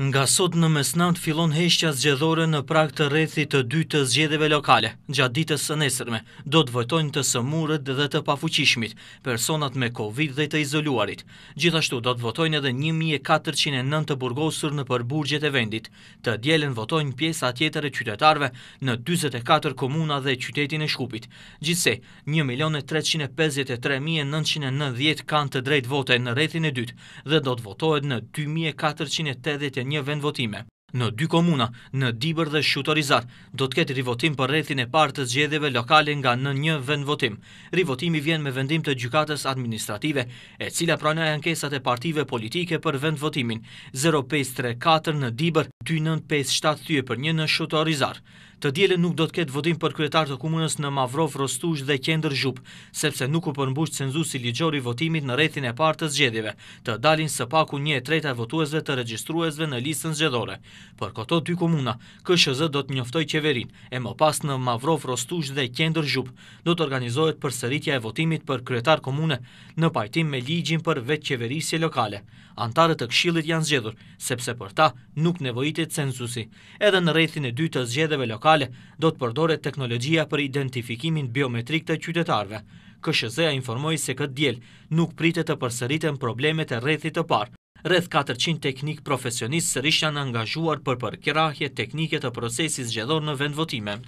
Nga sot në mesnat filon heshtja zgjedhore në prak të rethi të dy të zgjedeve lokale, gjatë ditës së nesërme, do të vëtojnë të sëmurët dhe të pafuqishmit, personat me Covid dhe të izoluarit. Gjithashtu do të vëtojnë edhe 1409 të burgosur në përburgjet e vendit, të djelen vëtojnë pjesa tjetër e qytetarve në 24 komuna dhe qytetin e shkupit. Gjithse, 1.353.990 kanë të drejt vote në rethin e dytë dhe do të vëtojnë në 2480 një vend votime. Në dy komuna, në Dibër dhe Shutorizat, do të ketë rivotim për rrethin e parë të zgjedhjeve lokale nga në një vend votim. Rivotimi vjen me vendim të gjykatës administrative, e cila pranoi ankesat e partive politike për vend votimin 0534 në Dibër, 2957 thye për një në Shutorizar. Të djelen nuk do të ketë votim për kryetar të komunës në Mavrov, Rostush dhe Kjendër Zhup, sepse nuk u përmbush cenzusi ligjori votimit në rejtin e partë të zgjedive, të dalin së paku një e treta e votuesve të registruesve në listën zgjedore. Për këto dy komuna, KSZ do të njoftoj qeverin, e më pas në Mavrov, Rostush dhe Kjendër Zhup, do të organizohet për sëritja e votimit për kryetar komune në pajtim me ligjin për vetë qeverisje lokale. Antarët të këshilit janë zgjedhur, sepse për ta nuk nevojitit censusi. Edhe në rethin e dy të zgjedive lokale, lokale, do të përdore teknologjia për identifikimin biometrik të qytetarve. Këshëzeja informoj se këtë djel nuk pritet të përsëritën problemet e rethit të parë. Rreth 400 teknik profesionistë sërish janë angazhuar për përkirahje teknike të procesit zgjedhor në vendvotime.